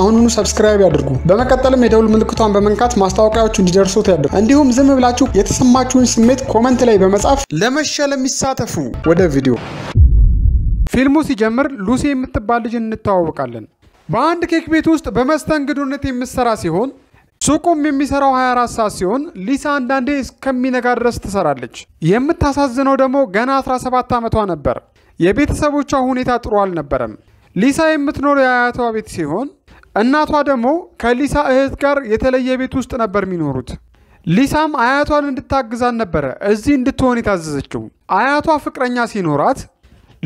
አሁኑኑ ሰብስክራይብ ያድርጉ። በመቀጠልም የደውል ምልክቷን በመንካት ማስታወቂያዎቹ እንዲደርሱት ያድርጉ። እንዲሁም ዝም ብላችሁ የተሰማችሁን ስሜት ኮመንት ላይ በመጻፍ ለመሸለም ይሳተፉ። ወደ ቪዲዮ ፊልሙ ሲጀምር ሉሲ የምትባል ልጅ እንተዋወቃለን። በአንድ ኬክ ቤት ውስጥ በመስተንግዶነት የምትሰራ ሲሆን ሱቁም የሚሰራው 24 ሰዓት ሲሆን ሊሳ አንዳንዴ እስከሚነጋ ድረስ ትሰራለች። የምታሳዝነው ደግሞ ገና 17 ዓመቷ ነበር። የቤተሰቦቿ ሁኔታ ጥሩ አልነበረም። ሊሳ የምትኖረው የአያቷ ቤት ሲሆን እናቷ ደግሞ ከሊሳ እህት ጋር የተለየ ቤት ውስጥ ነበር የሚኖሩት። ሊሳም አያቷን እንድታግዛን ነበረ እዚህ እንድትሆን የታዘዘችው። አያቷ ፍቅረኛ ሲኖራት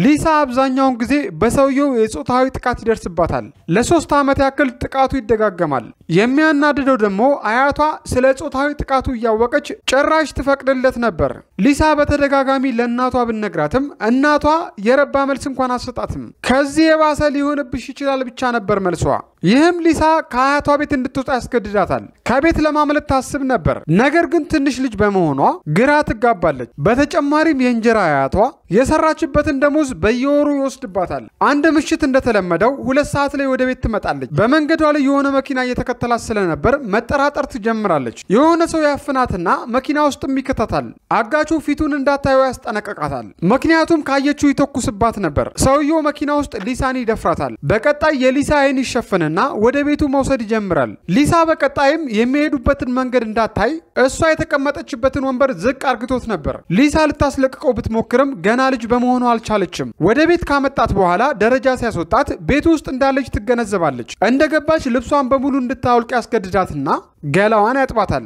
ሊሳ አብዛኛውን ጊዜ በሰውየው የጾታዊ ጥቃት ይደርስባታል። ለሶስት ዓመት ያክል ጥቃቱ ይደጋገማል። የሚያናድደው ደግሞ አያቷ ስለ ጾታዊ ጥቃቱ እያወቀች ጭራሽ ትፈቅድለት ነበር። ሊሳ በተደጋጋሚ ለእናቷ ብነግራትም እናቷ የረባ መልስ እንኳን አሰጣትም። ከዚህ የባሰ ሊሆንብሽ ይችላል ብቻ ነበር መልሷ። ይህም ሊሳ ከአያቷ ቤት እንድትወጣ ያስገድዳታል። ከቤት ለማምለጥ ታስብ ነበር። ነገር ግን ትንሽ ልጅ በመሆኗ ግራ ትጋባለች። በተጨማሪም የእንጀራ አያቷ የሰራችበትን ደሞዝ በየወሩ ይወስድባታል። አንድ ምሽት እንደተለመደው ሁለት ሰዓት ላይ ወደ ቤት ትመጣለች። በመንገዷ ላይ የሆነ መኪና እየተከተ እየተከተላት ስለነበር መጠራጠር ትጀምራለች። የሆነ ሰው ያፍናትና መኪና ውስጥም ይከታታል። አጋቹ ፊቱን እንዳታየው ያስጠነቀቃታል። ምክንያቱም ካየችው ይተኩስባት ነበር። ሰውየው መኪና ውስጥ ሊሳን ይደፍራታል። በቀጣይ የሊሳ አይን ይሸፍንና ወደ ቤቱ መውሰድ ይጀምራል። ሊሳ በቀጣይም የሚሄዱበትን መንገድ እንዳታይ እሷ የተቀመጠችበትን ወንበር ዝቅ አርግቶት ነበር። ሊሳ ልታስለቅቀው ብትሞክርም ገና ልጅ በመሆኑ አልቻለችም። ወደ ቤት ካመጣት በኋላ ደረጃ ሲያስወጣት ቤት ውስጥ እንዳለች ትገነዘባለች። እንደገባች ልብሷን በሙሉ እንድታ እንድታውልቅ ያስገድዳትና ገላዋን ያጥባታል።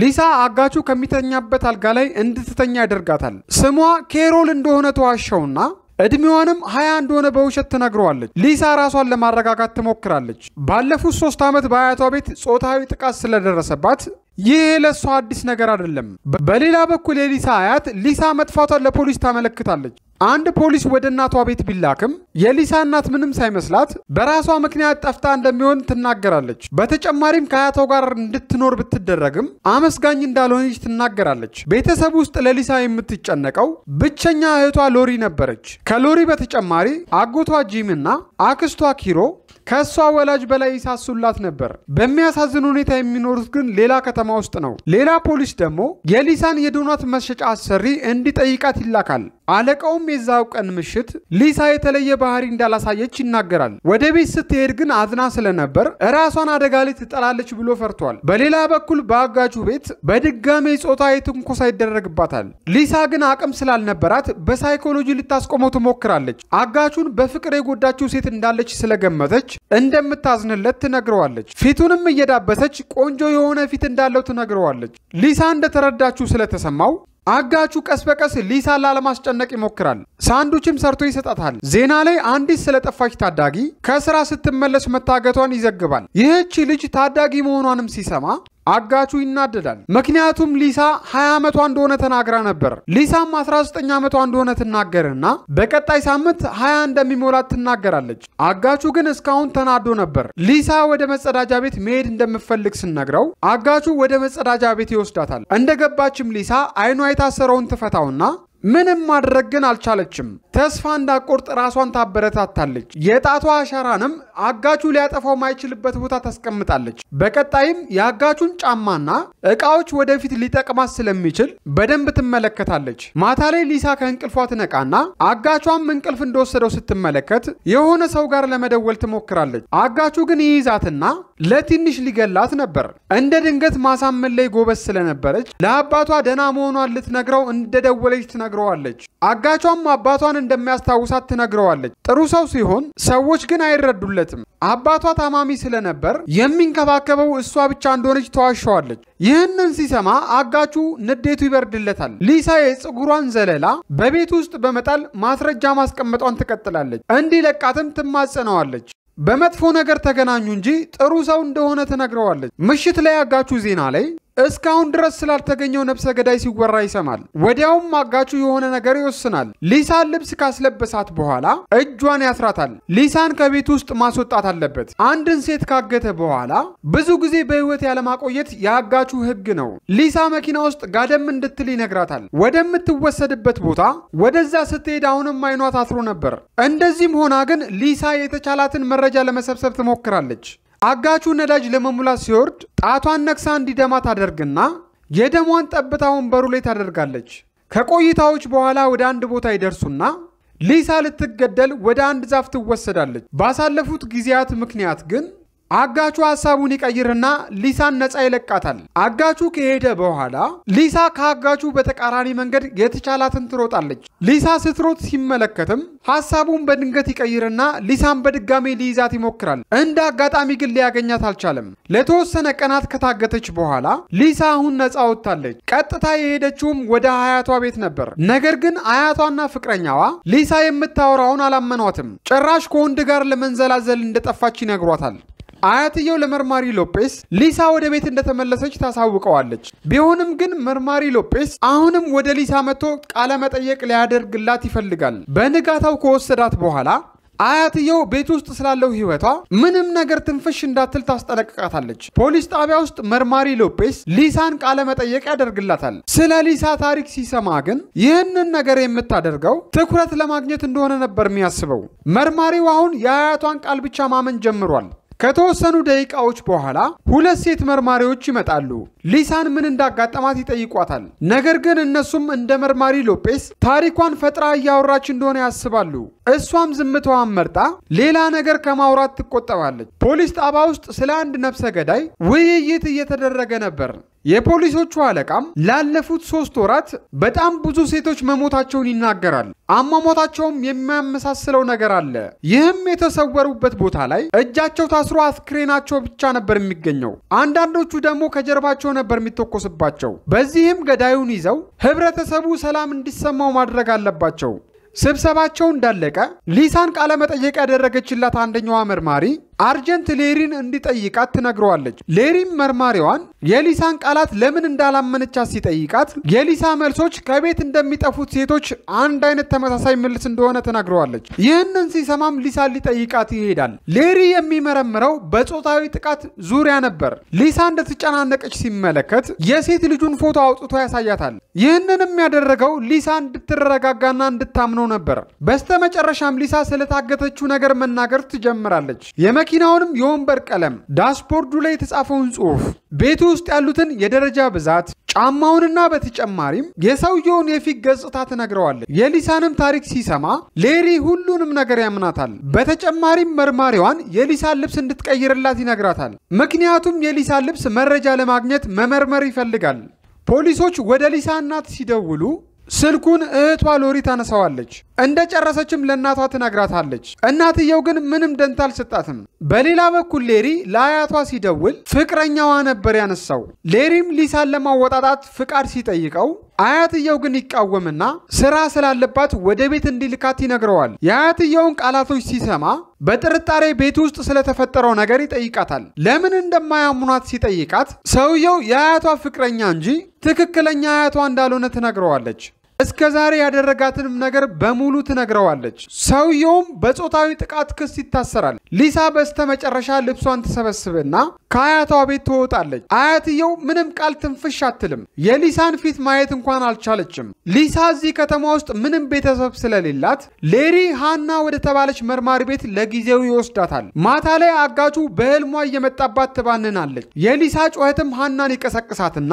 ሊሳ አጋቹ ከሚተኛበት አልጋ ላይ እንድትተኛ ያደርጋታል። ስሟ ኬሮል እንደሆነ ተዋሸውና እድሜዋንም ሀያ እንደሆነ በውሸት ትነግረዋለች። ሊሳ ራሷን ለማረጋጋት ትሞክራለች። ባለፉት ሶስት ዓመት በአያቷ ቤት ጾታዊ ጥቃት ስለደረሰባት ይህ ለእሷ አዲስ ነገር አይደለም። በሌላ በኩል የሊሳ አያት ሊሳ መጥፋቷን ለፖሊስ ታመለክታለች። አንድ ፖሊስ ወደ እናቷ ቤት ቢላክም የሊሳ እናት ምንም ሳይመስላት በራሷ ምክንያት ጠፍታ እንደሚሆን ትናገራለች። በተጨማሪም ከአያቷ ጋር እንድትኖር ብትደረግም አመስጋኝ እንዳልሆነች ትናገራለች። ቤተሰብ ውስጥ ለሊሳ የምትጨነቀው ብቸኛ እህቷ ሎሪ ነበረች። ከሎሪ በተጨማሪ አጎቷ ጂም እና አክስቷ ኪሮ ከእሷ ወላጅ በላይ ይሳሱላት ነበር። በሚያሳዝን ሁኔታ የሚኖሩት ግን ሌላ ከተማ ውስጥ ነው። ሌላ ፖሊስ ደግሞ የሊሳን የዶናት መሸጫ አሰሪ እንዲጠይቃት ይላካል። አለቃውም የዛው ቀን ምሽት ሊሳ የተለየ ባህሪ እንዳላሳየች ይናገራል። ወደ ቤት ስትሄድ ግን አዝና ስለነበር እራሷን አደጋ ላይ ትጠላለች ብሎ ፈርቷል። በሌላ በኩል በአጋጁ ቤት በድጋሜ ጾታ የትንኮሳ ይደረግባታል። ሊሳ ግን አቅም ስላልነበራት በሳይኮሎጂ ልታስቆመው ትሞክራለች። አጋቹን በፍቅር የጎዳችው ሴት እንዳለች ስለገመተች እንደምታዝንለት ትነግረዋለች። ፊቱንም እየዳበሰች ቆንጆ የሆነ ፊት እንዳለው ትነግረዋለች። ሊሳ እንደተረዳችው ስለተሰማው አጋቹ ቀስ በቀስ ሊሳ ላለማስጨነቅ ይሞክራል። ሳንዱችም ሰርቶ ይሰጣታል። ዜና ላይ አንዲት ስለጠፋች ታዳጊ ከስራ ስትመለስ መታገቷን ይዘግባል። ይህቺ ልጅ ታዳጊ መሆኗንም ሲሰማ አጋቹ ይናደዳል። ምክንያቱም ሊሳ 20 ዓመቷ እንደሆነ ተናግራ ነበር። ሊሳም 19 ዓመቷ እንደሆነ ትናገርና በቀጣይ ሳምንት 20 እንደሚሞላት ትናገራለች። አጋቹ ግን እስካሁን ተናዶ ነበር። ሊሳ ወደ መጸዳጃ ቤት መሄድ እንደምፈልግ ስነግረው አጋቹ ወደ መጸዳጃ ቤት ይወስዳታል። እንደገባችም ሊሳ አይኗ የታሰረውን ትፈታውና ምንም ማድረግ ግን አልቻለችም። ተስፋ እንዳቆርጥ ራሷን ታበረታታለች። የጣቷ አሻራንም አጋቹ ሊያጠፋው ማይችልበት ቦታ ታስቀምጣለች። በቀጣይም የአጋቹን ጫማና እቃዎች ወደፊት ሊጠቅማት ስለሚችል በደንብ ትመለከታለች። ማታ ላይ ሊሳ ከእንቅልፏ ትነቃና አጋቿም እንቅልፍ እንደወሰደው ስትመለከት የሆነ ሰው ጋር ለመደወል ትሞክራለች። አጋቹ ግን ይይዛትና ለትንሽ ሊገላት ነበር። እንደ ድንገት ማሳመን ላይ ጎበዝ ስለነበረች ለአባቷ ደና መሆኗን ልትነግረው እንደደወለች ትነግረዋለች። አጋቿም አባቷን እንደሚያስታውሳት ትነግረዋለች። ጥሩ ሰው ሲሆን ሰዎች ግን አይረዱለትም። አባቷ ታማሚ ስለነበር የሚንከባከበው እሷ ብቻ እንደሆነች ተዋሸዋለች። ይህንን ሲሰማ አጋቹ ንዴቱ ይበርድለታል። ሊሳ የፀጉሯን ዘለላ በቤት ውስጥ በመጣል ማስረጃ ማስቀመጧን ትቀጥላለች። እንዲለቃትም ትማጸነዋለች። በመጥፎ ነገር ተገናኙ እንጂ ጥሩ ሰው እንደሆነ ትነግረዋለች። ምሽት ላይ አጋቹ ዜና ላይ እስካሁን ድረስ ስላልተገኘው ነፍሰ ገዳይ ሲወራ ይሰማል። ወዲያውም አጋቹ የሆነ ነገር ይወስናል። ሊሳን ልብስ ካስለበሳት በኋላ እጇን ያስራታል። ሊሳን ከቤት ውስጥ ማስወጣት አለበት። አንድን ሴት ካገተ በኋላ ብዙ ጊዜ በሕይወት ያለማቆየት የአጋቹ ሕግ ነው። ሊሳ መኪና ውስጥ ጋደም እንድትል ይነግራታል። ወደምትወሰድበት ቦታ ወደዛ ስትሄድ አሁንም አይኗ ታስሮ ነበር። እንደዚህም ሆና ግን ሊሳ የተቻላትን መረጃ ለመሰብሰብ ትሞክራለች። አጋቹ ነዳጅ ለመሙላት ሲወርድ ጣቷን ነክሳ እንዲደማ ታደርግና የደሟን ጠብታ ወንበሩ ላይ ታደርጋለች። ከቆይታዎች በኋላ ወደ አንድ ቦታ ይደርሱና ሊሳ ልትገደል ወደ አንድ ዛፍ ትወሰዳለች። ባሳለፉት ጊዜያት ምክንያት ግን አጋቹ ሀሳቡን ይቀይርና ሊሳን ነፃ ይለቃታል። አጋቹ ከሄደ በኋላ ሊሳ ከአጋቹ በተቃራኒ መንገድ የተቻላትን ትሮጣለች። ሊሳ ስትሮጥ ሲመለከትም ሀሳቡን በድንገት ይቀይርና ሊሳን በድጋሚ ሊይዛት ይሞክራል። እንደ አጋጣሚ ግን ሊያገኛት አልቻለም። ለተወሰነ ቀናት ከታገተች በኋላ ሊሳ አሁን ነፃ ወጥታለች። ቀጥታ የሄደችውም ወደ አያቷ ቤት ነበር። ነገር ግን አያቷና ፍቅረኛዋ ሊሳ የምታወራውን አላመኗትም። ጭራሽ ከወንድ ጋር ለመንዘላዘል እንደጠፋች ይነግሯታል። አያትየው ለመርማሪ ሎፔስ ሊሳ ወደ ቤት እንደተመለሰች ታሳውቀዋለች። ቢሆንም ግን መርማሪ ሎፔስ አሁንም ወደ ሊሳ መጥቶ ቃለ መጠየቅ ሊያደርግላት ይፈልጋል። በንጋታው ከወሰዳት በኋላ አያትየው ቤት ውስጥ ስላለው ህይወቷ ምንም ነገር ትንፍሽ እንዳትል ታስጠነቅቃታለች። ፖሊስ ጣቢያ ውስጥ መርማሪ ሎፔስ ሊሳን ቃለ መጠየቅ ያደርግላታል። ስለ ሊሳ ታሪክ ሲሰማ ግን ይህንን ነገር የምታደርገው ትኩረት ለማግኘት እንደሆነ ነበር የሚያስበው። መርማሪው አሁን የአያቷን ቃል ብቻ ማመን ጀምሯል። ከተወሰኑ ደቂቃዎች በኋላ ሁለት ሴት መርማሪዎች ይመጣሉ። ሊሳን ምን እንዳጋጠማት ይጠይቋታል። ነገር ግን እነሱም እንደ መርማሪ ሎጴስ ታሪኳን ፈጥራ እያወራች እንደሆነ ያስባሉ። እሷም ዝምታዋን መርጣ ሌላ ነገር ከማውራት ትቆጠባለች። ፖሊስ ጣባ ውስጥ ስለ አንድ ነፍሰ ገዳይ ውይይት እየተደረገ ነበር። የፖሊሶቹ አለቃም ላለፉት ሶስት ወራት በጣም ብዙ ሴቶች መሞታቸውን ይናገራል። አሟሟታቸውም የሚያመሳስለው ነገር አለ። ይህም የተሰወሩበት ቦታ ላይ እጃቸው ታስሮ አስክሬናቸው ብቻ ነበር የሚገኘው። አንዳንዶቹ ደግሞ ከጀርባቸው ነበር የሚተኮስባቸው። በዚህም ገዳዩን ይዘው ህብረተሰቡ ሰላም እንዲሰማው ማድረግ አለባቸው። ስብሰባቸው እንዳለቀ ሊሳን ቃለ መጠየቅ ያደረገችላት አንደኛዋ መርማሪ አርጀንት ሌሪን እንዲጠይቃት ትነግረዋለች። ሌሪም መርማሪዋን የሊሳን ቃላት ለምን እንዳላመነቻት ሲጠይቃት የሊሳ መልሶች ከቤት እንደሚጠፉት ሴቶች አንድ አይነት ተመሳሳይ መልስ እንደሆነ ትነግረዋለች። ይህንን ሲሰማም ሊሳ ሊጠይቃት ይሄዳል። ሌሪ የሚመረምረው በጾታዊ ጥቃት ዙሪያ ነበር። ሊሳ እንደተጨናነቀች ሲመለከት የሴት ልጁን ፎቶ አውጥቶ ያሳያታል። ይህንንም ያደረገው ሊሳ እንድትረጋጋና እንድታምነው ነበር። በስተመጨረሻም ሊሳ ስለታገተችው ነገር መናገር ትጀምራለች። የመኪ መኪናውንም የወንበር ቀለም፣ ዳስፖርዱ ላይ የተጻፈውን ጽሑፍ፣ ቤቱ ውስጥ ያሉትን የደረጃ ብዛት፣ ጫማውንና በተጨማሪም የሰውየውን የፊት ገጽታ ትነግረዋለች። የሊሳንም ታሪክ ሲሰማ ሌሪ ሁሉንም ነገር ያምናታል። በተጨማሪም መርማሪዋን የሊሳን ልብስ እንድትቀይርላት ይነግራታል። ምክንያቱም የሊሳን ልብስ መረጃ ለማግኘት መመርመር ይፈልጋል። ፖሊሶች ወደ ሊሳ እናት ሲደውሉ ስልኩን እህቷ ሎሪ ታነሳዋለች። እንደ ጨረሰችም ለእናቷ ትነግራታለች። እናትየው ግን ምንም ደንታ አልሰጣትም። በሌላ በኩል ሌሪ ለአያቷ ሲደውል ፍቅረኛዋ ነበር ያነሳው። ሌሪም ሊሳን ለማወጣጣት ፍቃድ ሲጠይቀው አያትየው ግን ይቃወምና ስራ ስላለባት ወደ ቤት እንዲልካት ይነግረዋል። የአያትየውን ቃላቶች ሲሰማ በጥርጣሬ ቤት ውስጥ ስለተፈጠረው ነገር ይጠይቃታል። ለምን እንደማያምኗት ሲጠይቃት ሰውየው የአያቷ ፍቅረኛ እንጂ ትክክለኛ አያቷ እንዳልሆነ ትነግረዋለች። እስከ ዛሬ ያደረጋትን ነገር በሙሉ ትነግረዋለች። ሰውየውም በጾታዊ ጥቃት ክስ ይታሰራል። ሊሳ በስተመጨረሻ ልብሷን ትሰበስብና ከአያቷ ቤት ትወጣለች። አያትየው ምንም ቃል ትንፍሽ አትልም። የሊሳን ፊት ማየት እንኳን አልቻለችም። ሊሳ እዚህ ከተማ ውስጥ ምንም ቤተሰብ ስለሌላት ሌሪ ሃና ወደ ተባለች መርማሪ ቤት ለጊዜው ይወስዳታል። ማታ ላይ አጋቹ በህልሟ እየመጣባት ትባንናለች። የሊሳ ጩኸትም ሃናን ይቀሰቅሳትና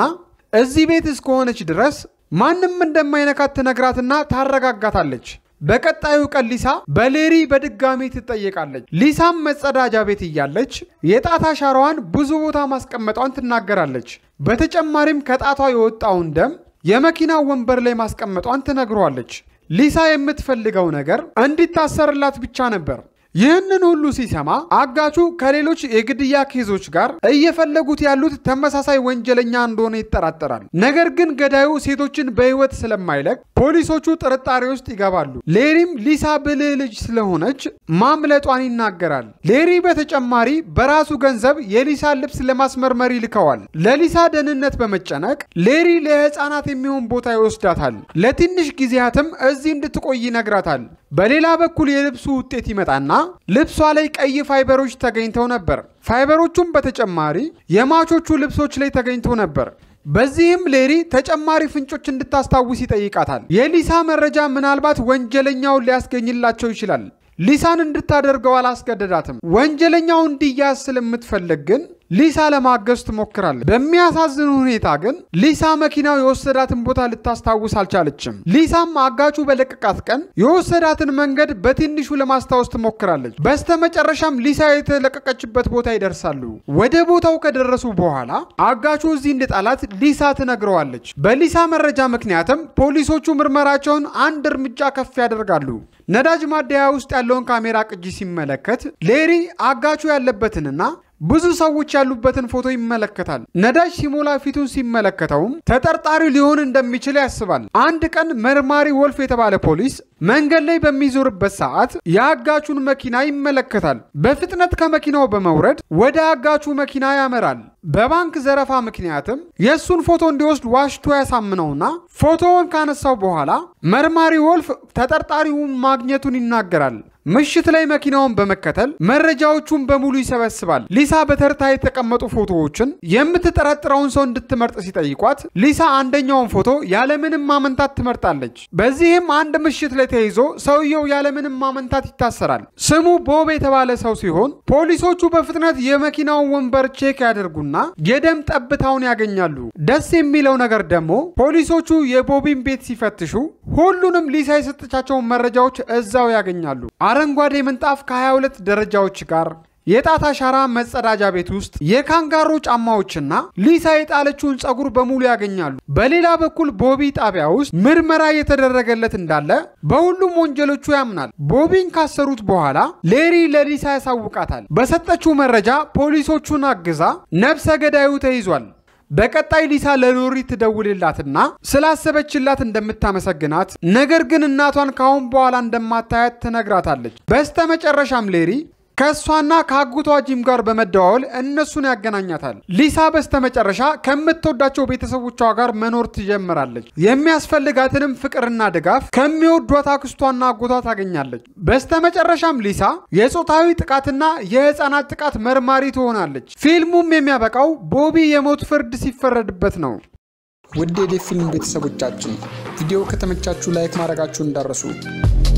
እዚህ ቤት እስከሆነች ድረስ ማንም እንደማይነካት ትነግራትና ታረጋጋታለች። በቀጣዩ ቀን ሊሳ በሌሪ በድጋሚ ትጠየቃለች። ሊሳም መጸዳጃ ቤት እያለች የጣት አሻራዋን ብዙ ቦታ ማስቀመጧን ትናገራለች። በተጨማሪም ከጣቷ የወጣውን ደም የመኪና ወንበር ላይ ማስቀመጧን ትነግሯለች። ሊሳ የምትፈልገው ነገር እንዲታሰርላት ብቻ ነበር። ይህንን ሁሉ ሲሰማ አጋቹ ከሌሎች የግድያ ኬዞች ጋር እየፈለጉት ያሉት ተመሳሳይ ወንጀለኛ እንደሆነ ይጠራጠራል። ነገር ግን ገዳዩ ሴቶችን በህይወት ስለማይለቅ ፖሊሶቹ ጥርጣሬ ውስጥ ይገባሉ። ሌሪም ሊሳ ብልህ ልጅ ስለሆነች ማምለጧን ይናገራል። ሌሪ በተጨማሪ በራሱ ገንዘብ የሊሳ ልብስ ለማስመርመር ይልከዋል። ለሊሳ ደህንነት በመጨነቅ ሌሪ ለህፃናት የሚሆን ቦታ ይወስዳታል። ለትንሽ ጊዜያትም እዚህ እንድትቆይ ይነግራታል። በሌላ በኩል የልብሱ ውጤት ይመጣና ልብሷ ላይ ቀይ ፋይበሮች ተገኝተው ነበር። ፋይበሮቹም በተጨማሪ የማቾቹ ልብሶች ላይ ተገኝተው ነበር። በዚህም ሌሪ ተጨማሪ ፍንጮች እንድታስታውስ ይጠይቃታል። የሊሳ መረጃ ምናልባት ወንጀለኛውን ሊያስገኝላቸው ይችላል። ሊሳን እንድታደርገው አላስገደዳትም። ወንጀለኛው እንዲያዝ ስለምትፈልግ ግን ሊሳ ለማገዝ ትሞክራለች። በሚያሳዝን ሁኔታ ግን ሊሳ መኪናው የወሰዳትን ቦታ ልታስታውስ አልቻለችም። ሊሳም አጋቹ በለቀቃት ቀን የወሰዳትን መንገድ በትንሹ ለማስታወስ ትሞክራለች። በስተመጨረሻም ሊሳ የተለቀቀችበት ቦታ ይደርሳሉ። ወደ ቦታው ከደረሱ በኋላ አጋቹ እዚህ እንደጣላት ሊሳ ትነግረዋለች። በሊሳ መረጃ ምክንያትም ፖሊሶቹ ምርመራቸውን አንድ እርምጃ ከፍ ያደርጋሉ። ነዳጅ ማደያ ውስጥ ያለውን ካሜራ ቅጂ ሲመለከት ሌሪ አጋቹ ያለበትንና ብዙ ሰዎች ያሉበትን ፎቶ ይመለከታል። ነዳጅ ሲሞላ ፊቱን ሲመለከተውም ተጠርጣሪ ሊሆን እንደሚችል ያስባል። አንድ ቀን መርማሪ ወልፍ የተባለ ፖሊስ መንገድ ላይ በሚዞርበት ሰዓት የአጋቹን መኪና ይመለከታል። በፍጥነት ከመኪናው በመውረድ ወደ አጋቹ መኪና ያመራል። በባንክ ዘረፋ ምክንያትም የእሱን ፎቶ እንዲወስድ ዋሽቶ ያሳምነውና ፎቶውን ካነሳው በኋላ መርማሪ ወልፍ ተጠርጣሪውን ማግኘቱን ይናገራል። ምሽት ላይ መኪናውን በመከተል መረጃዎቹን በሙሉ ይሰበስባል። ሊሳ በተርታ የተቀመጡ ፎቶዎችን የምትጠረጥረውን ሰው እንድትመርጥ ሲጠይቋት ሊሳ አንደኛውን ፎቶ ያለምንም ማመንታት ትመርጣለች። በዚህም አንድ ምሽት ላይ ተይዞ ሰውየው ያለምንም ማመንታት ይታሰራል። ስሙ ቦብ የተባለ ሰው ሲሆን ፖሊሶቹ በፍጥነት የመኪናውን ወንበር ቼክ ያደርጉና የደም ጠብታውን ያገኛሉ። ደስ የሚለው ነገር ደግሞ ፖሊሶቹ የቦቢን ቤት ሲፈትሹ ሁሉንም ሊሳ የሰጠቻቸውን መረጃዎች እዛው ያገኛሉ። አረንጓዴ ምንጣፍ ከ22 ደረጃዎች ጋር፣ የጣት አሻራ መጸዳጃ ቤት ውስጥ፣ የካንጋሮ ጫማዎችና ሊሳ የጣለችውን ፀጉር በሙሉ ያገኛሉ። በሌላ በኩል ቦቢ ጣቢያ ውስጥ ምርመራ እየተደረገለት እንዳለ በሁሉም ወንጀሎቹ ያምናል። ቦቢን ካሰሩት በኋላ ሌሪ ለሊሳ ያሳውቃታል። በሰጠችው መረጃ ፖሊሶቹን አግዛ ነብሰ ገዳዩ ተይዟል። በቀጣይ ሊሳ ለሎሪ ትደውልላትና ስላሰበችላት እንደምታመሰግናት ነገር ግን እናቷን ካሁን በኋላ እንደማታያት ትነግራታለች። በስተመጨረሻም ሌሪ ከእሷና ከአጉቷ ጂም ጋር በመደዋወል እነሱን ያገናኛታል። ሊሳ በስተመጨረሻ ከምትወዳቸው ቤተሰቦቿ ጋር መኖር ትጀምራለች። የሚያስፈልጋትንም ፍቅርና ድጋፍ ከሚወዷት አክስቷና አጎቷ ታገኛለች። በስተመጨረሻም ሊሳ የጾታዊ ጥቃትና የህፃናት ጥቃት መርማሪ ትሆናለች። ፊልሙም የሚያበቃው ቦቢ የሞት ፍርድ ሲፈረድበት ነው። ውድ የዴፍ ፊልም ቤተሰቦቻችን ቪዲዮ ከተመቻችሁ ላይክ ማድረጋችሁ እንዳረሱ